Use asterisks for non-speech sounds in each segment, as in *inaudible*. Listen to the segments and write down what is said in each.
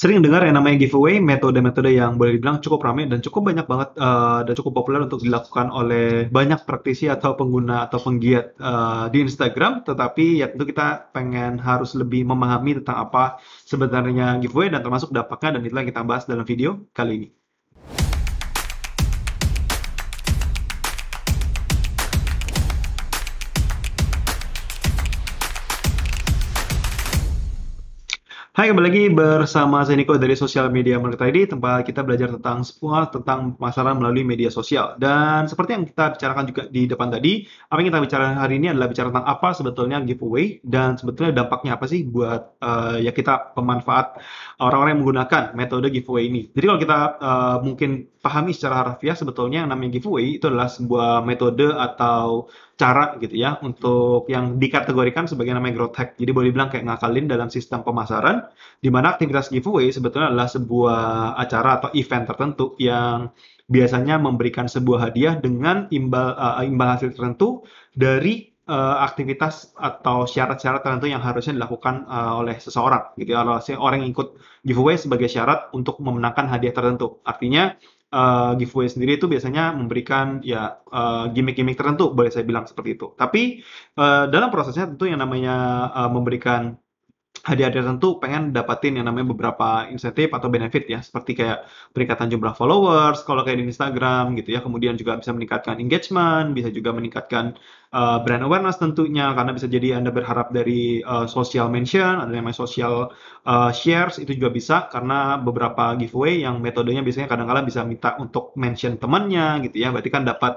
sering dengar yang namanya giveaway, metode-metode yang boleh dibilang cukup ramai dan cukup banyak banget uh, dan cukup populer untuk dilakukan oleh banyak praktisi atau pengguna atau penggiat uh, di Instagram. Tetapi ya tentu kita pengen harus lebih memahami tentang apa sebenarnya giveaway dan termasuk dampaknya dan itulah yang kita bahas dalam video kali ini. Hai, kembali lagi bersama saya Niko dari Social Media Market ID, tempat kita belajar tentang semua tentang pemasaran melalui media sosial. Dan seperti yang kita bicarakan juga di depan tadi, apa yang kita bicarakan hari ini adalah bicara tentang apa sebetulnya giveaway dan sebetulnya dampaknya apa sih buat uh, ya kita pemanfaat orang-orang yang menggunakan metode giveaway ini. Jadi kalau kita uh, mungkin pahami secara harfiah sebetulnya yang namanya giveaway itu adalah sebuah metode atau cara gitu ya untuk yang dikategorikan sebagai namanya growth hack. Jadi boleh dibilang kayak ngakalin dalam sistem pemasaran di mana aktivitas giveaway sebetulnya adalah sebuah acara atau event tertentu yang biasanya memberikan sebuah hadiah dengan imbal uh, imbal hasil tertentu dari uh, aktivitas atau syarat-syarat tertentu yang harusnya dilakukan uh, oleh seseorang gitu ya orang yang ikut giveaway sebagai syarat untuk memenangkan hadiah tertentu artinya uh, giveaway sendiri itu biasanya memberikan ya uh, gimmick-gimmick tertentu boleh saya bilang seperti itu. Tapi uh, dalam prosesnya tentu yang namanya uh, memberikan hadiah-hadiah tertentu pengen dapatin yang namanya beberapa insentif atau benefit ya seperti kayak peningkatan jumlah followers kalau kayak di Instagram gitu ya kemudian juga bisa meningkatkan engagement bisa juga meningkatkan uh, brand awareness tentunya karena bisa jadi Anda berharap dari uh, social mention, ada namanya social uh, shares itu juga bisa karena beberapa giveaway yang metodenya biasanya kadang-kadang bisa minta untuk mention temannya gitu ya. Berarti kan dapat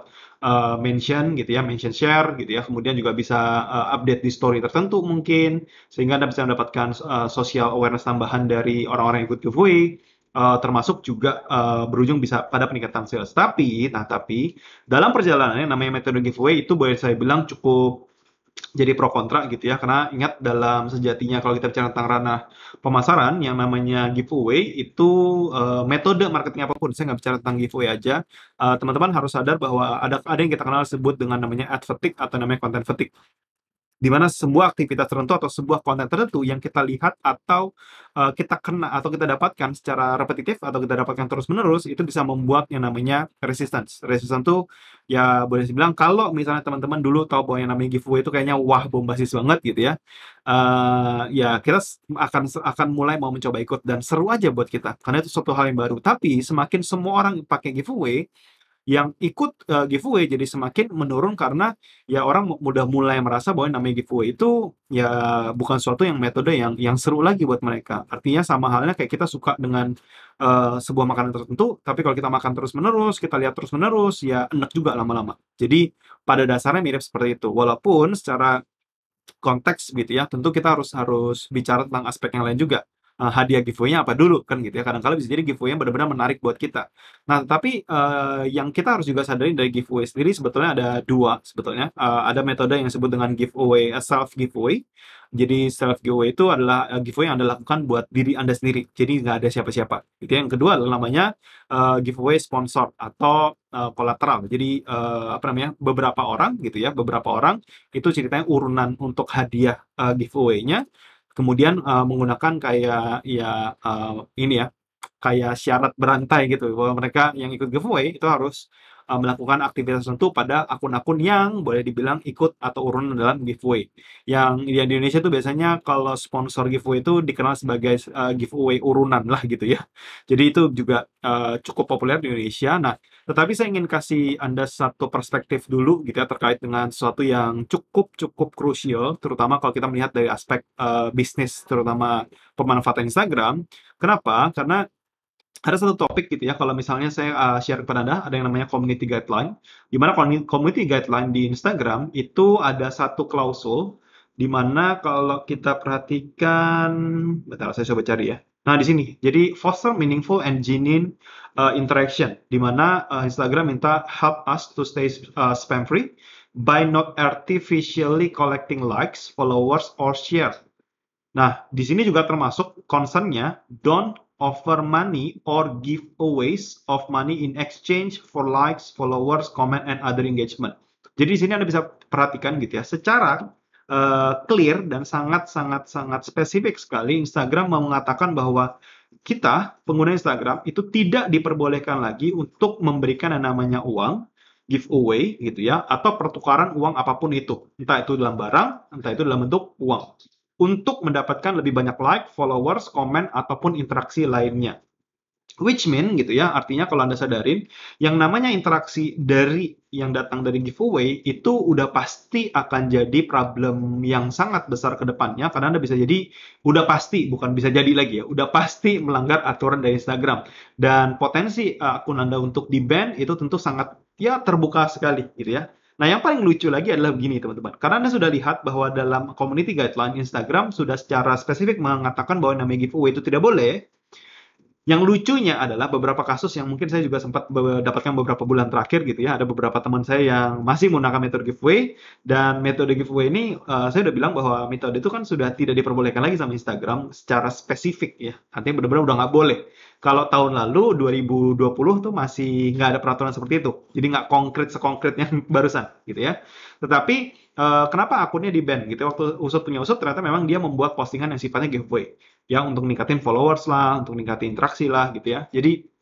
uh, mention gitu ya, mention share gitu ya. Kemudian juga bisa uh, update di story tertentu mungkin sehingga Anda bisa mendapatkan uh, social awareness tambahan dari orang-orang yang ikut giveaway uh, termasuk juga uh, berujung bisa pada peningkatan sales. Tapi, nah tapi dalam perjalanannya namanya metode giveaway itu boleh saya bilang cukup jadi pro kontra gitu ya karena ingat dalam sejatinya kalau kita bicara tentang ranah pemasaran yang namanya giveaway itu uh, metode marketing apapun saya nggak bicara tentang giveaway aja teman-teman uh, harus sadar bahwa ada ada yang kita kenal sebut dengan namanya ad fatigue atau namanya content fatigue di mana sebuah aktivitas tertentu atau sebuah konten tertentu yang kita lihat atau uh, kita kena atau kita dapatkan secara repetitif atau kita dapatkan terus-menerus itu bisa membuat yang namanya resistance. Resistance itu ya boleh dibilang kalau misalnya teman-teman dulu tahu bahwa yang namanya giveaway itu kayaknya wah bombastis banget gitu ya. Uh, ya kita akan akan mulai mau mencoba ikut dan seru aja buat kita karena itu suatu hal yang baru. Tapi semakin semua orang pakai giveaway yang ikut uh, giveaway jadi semakin menurun karena ya orang mudah mulai merasa bahwa namanya giveaway itu ya bukan suatu yang metode yang yang seru lagi buat mereka. Artinya sama halnya kayak kita suka dengan uh, sebuah makanan tertentu, tapi kalau kita makan terus-menerus, kita lihat terus-menerus ya enak juga lama-lama. Jadi pada dasarnya mirip seperti itu. Walaupun secara konteks gitu ya, tentu kita harus harus bicara tentang aspek yang lain juga. Eh, hadiah giveaway-nya apa dulu kan gitu ya. Kadang-kadang bisa jadi giveaway-nya benar-benar menarik buat kita. Nah, tapi uh, yang kita harus juga sadari dari giveaway sendiri sebetulnya ada dua sebetulnya. Uh, ada metode yang disebut dengan giveaway uh, self giveaway. Jadi self giveaway itu adalah uh, giveaway yang Anda lakukan buat diri Anda sendiri. Jadi nggak ada siapa-siapa. Itu ya. Yang kedua adalah namanya uh, giveaway sponsor atau uh, Jadi uh, apa namanya? beberapa orang gitu ya, beberapa orang itu ceritanya urunan untuk hadiah uh, giveaway-nya kemudian uh, menggunakan kayak ya uh, ini ya kayak syarat berantai gitu bahwa mereka yang ikut giveaway itu harus uh, melakukan aktivitas tertentu pada akun-akun yang boleh dibilang ikut atau urun dalam giveaway. Yang di Indonesia itu biasanya kalau sponsor giveaway itu dikenal sebagai uh, giveaway urunan lah gitu ya. Jadi itu juga uh, cukup populer di Indonesia. Nah, tetapi saya ingin kasih Anda satu perspektif dulu gitu ya terkait dengan sesuatu yang cukup-cukup krusial, terutama kalau kita melihat dari aspek uh, bisnis, terutama pemanfaatan Instagram. Kenapa? Karena ada satu topik gitu ya, kalau misalnya saya uh, share kepada Anda, ada yang namanya community guideline, di mana community guideline di Instagram itu ada satu klausul, di mana kalau kita perhatikan, bentar saya coba cari ya. Nah di sini, jadi foster meaningful and genuine uh, interaction, di mana uh, Instagram minta help us to stay uh, spam free by not artificially collecting likes, followers, or share. Nah, di sini juga termasuk concernnya don't offer money or giveaways of money in exchange for likes, followers, comment, and other engagement. Jadi di sini Anda bisa perhatikan gitu ya, secara uh, clear dan sangat-sangat-sangat spesifik sekali Instagram mengatakan bahwa kita pengguna Instagram itu tidak diperbolehkan lagi untuk memberikan yang namanya uang giveaway gitu ya atau pertukaran uang apapun itu entah itu dalam barang entah itu dalam bentuk uang untuk mendapatkan lebih banyak like, followers, komen, ataupun interaksi lainnya. Which mean gitu ya, artinya kalau Anda sadarin, yang namanya interaksi dari yang datang dari giveaway itu udah pasti akan jadi problem yang sangat besar ke depannya karena Anda bisa jadi udah pasti bukan bisa jadi lagi ya, udah pasti melanggar aturan dari Instagram dan potensi akun Anda untuk di-ban itu tentu sangat ya terbuka sekali gitu ya. Nah, yang paling lucu lagi adalah begini, teman-teman. Karena Anda sudah lihat bahwa dalam community guideline Instagram sudah secara spesifik mengatakan bahwa namanya giveaway itu tidak boleh. Yang lucunya adalah beberapa kasus yang mungkin saya juga sempat dapatkan beberapa bulan terakhir gitu ya. Ada beberapa teman saya yang masih menggunakan metode giveaway dan metode giveaway ini uh, saya udah bilang bahwa metode itu kan sudah tidak diperbolehkan lagi sama Instagram secara spesifik ya. Artinya benar-benar udah nggak boleh. Kalau tahun lalu 2020 tuh masih nggak ada peraturan seperti itu, jadi nggak konkret sekonkretnya *laughs* barusan gitu ya. Tetapi uh, kenapa akunnya di ban gitu? Ya? Waktu usut punya usut ternyata memang dia membuat postingan yang sifatnya giveaway, yang untuk ningkatin followers lah, untuk ningkatin interaksi lah gitu ya. Jadi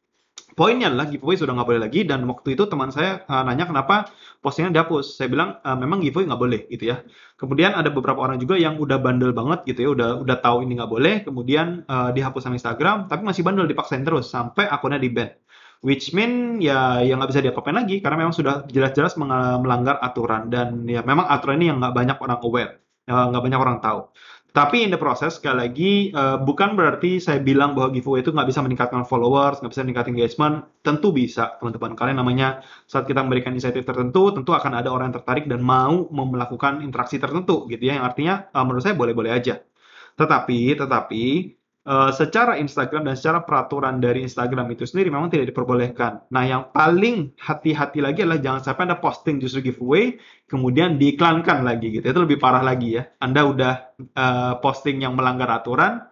Poinnya adalah giveaway sudah nggak boleh lagi dan waktu itu teman saya uh, nanya kenapa postingan dihapus. Saya bilang uh, memang giveaway nggak boleh gitu ya. Kemudian ada beberapa orang juga yang udah bandel banget gitu ya, udah udah tahu ini nggak boleh, kemudian uh, dihapus sama Instagram, tapi masih bandel dipaksain terus sampai akunnya di ban. Which mean ya yang nggak bisa diapa-apain lagi karena memang sudah jelas-jelas melanggar aturan dan ya memang aturan ini yang nggak banyak orang aware nggak banyak orang tahu. Tapi in the process sekali lagi uh, bukan berarti saya bilang bahwa giveaway itu nggak bisa meningkatkan followers, nggak bisa meningkatkan engagement. Tentu bisa teman-teman. Kalian namanya saat kita memberikan insentif tertentu, tentu akan ada orang yang tertarik dan mau melakukan interaksi tertentu gitu ya. Yang artinya uh, menurut saya boleh-boleh aja. Tetapi, tetapi Eh, secara Instagram dan secara peraturan dari Instagram itu sendiri memang tidak diperbolehkan. Nah, yang paling hati-hati lagi adalah jangan sampai Anda posting justru giveaway, kemudian diiklankan lagi gitu. Itu lebih parah lagi ya. Anda udah uh, posting yang melanggar aturan,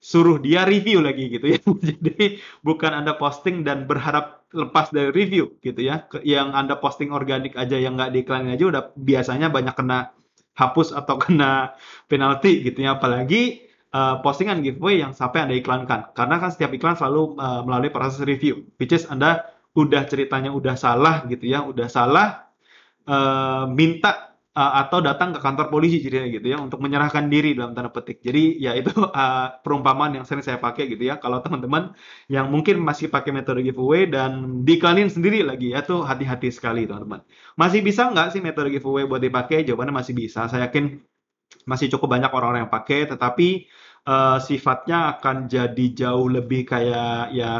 suruh dia review lagi gitu ya. *laughs* Jadi bukan Anda posting dan berharap lepas dari review gitu ya. Yang Anda posting organik aja yang nggak diiklankan aja udah biasanya banyak kena hapus atau *laughs* kena penalti gitu ya. Apalagi uh, postingan giveaway yang sampai Anda iklankan. Karena kan setiap iklan selalu uh, melalui proses review, which is Anda udah ceritanya udah salah gitu ya, udah salah uh, minta uh, atau datang ke kantor polisi ceritanya gitu ya untuk menyerahkan diri dalam tanda petik. Jadi ya itu uh, *laughs* perumpamaan yang sering saya pakai gitu ya. Kalau teman-teman yang mungkin masih pakai metode giveaway dan diiklanin sendiri lagi ya tuh hati-hati sekali teman-teman. Masih bisa nggak sih metode giveaway buat dipakai? Jawabannya masih bisa. Saya yakin masih cukup banyak orang-orang yang pakai tetapi uh, sifatnya akan jadi jauh lebih kayak ya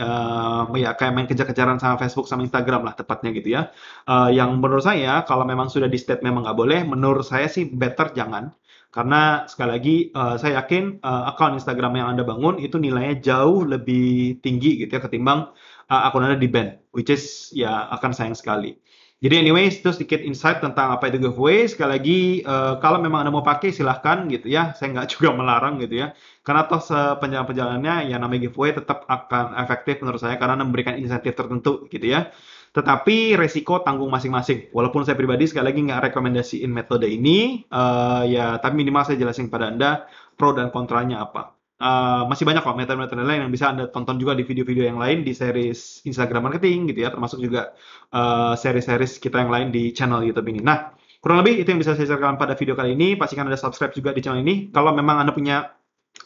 uh, ya kayak main kejar-kejaran sama Facebook sama Instagram lah tepatnya gitu ya. Uh, yang menurut saya kalau memang sudah di state memang nggak boleh, menurut saya sih better jangan karena sekali lagi uh, saya yakin uh, akun Instagram yang anda bangun itu nilainya jauh lebih tinggi gitu ya ketimbang uh, akun anda di ban, which is ya akan sayang sekali. Jadi anyways, itu sedikit insight tentang apa itu giveaway. Sekali lagi, uh, kalau memang Anda mau pakai, silahkan gitu ya. Saya nggak *laughs* juga melarang gitu ya. Karena toh sepenjalan-penjalannya, ya namanya giveaway tetap akan efektif menurut saya karena memberikan insentif tertentu gitu ya. Tetapi resiko tanggung masing-masing. Walaupun saya pribadi sekali lagi nggak rekomendasiin metode ini, uh, ya tapi minimal saya jelasin pada Anda pro dan kontranya apa. Uh, masih banyak kok metode-metode lain yang bisa Anda tonton juga di video-video yang lain di series Instagram Marketing gitu ya, termasuk juga uh, series-series kita yang lain di channel YouTube ini. Nah, kurang lebih itu yang bisa saya sharekan pada video kali ini. Pastikan Anda subscribe juga di channel ini. Kalau memang Anda punya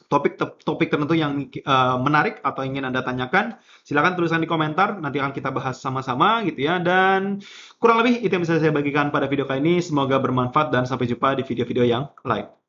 topik topik tertentu yang uh, menarik atau ingin Anda tanyakan, silakan tuliskan di komentar, nanti akan kita bahas sama-sama gitu ya. Dan kurang lebih itu yang bisa saya bagikan pada video kali ini. Semoga bermanfaat dan sampai jumpa di video-video yang lain.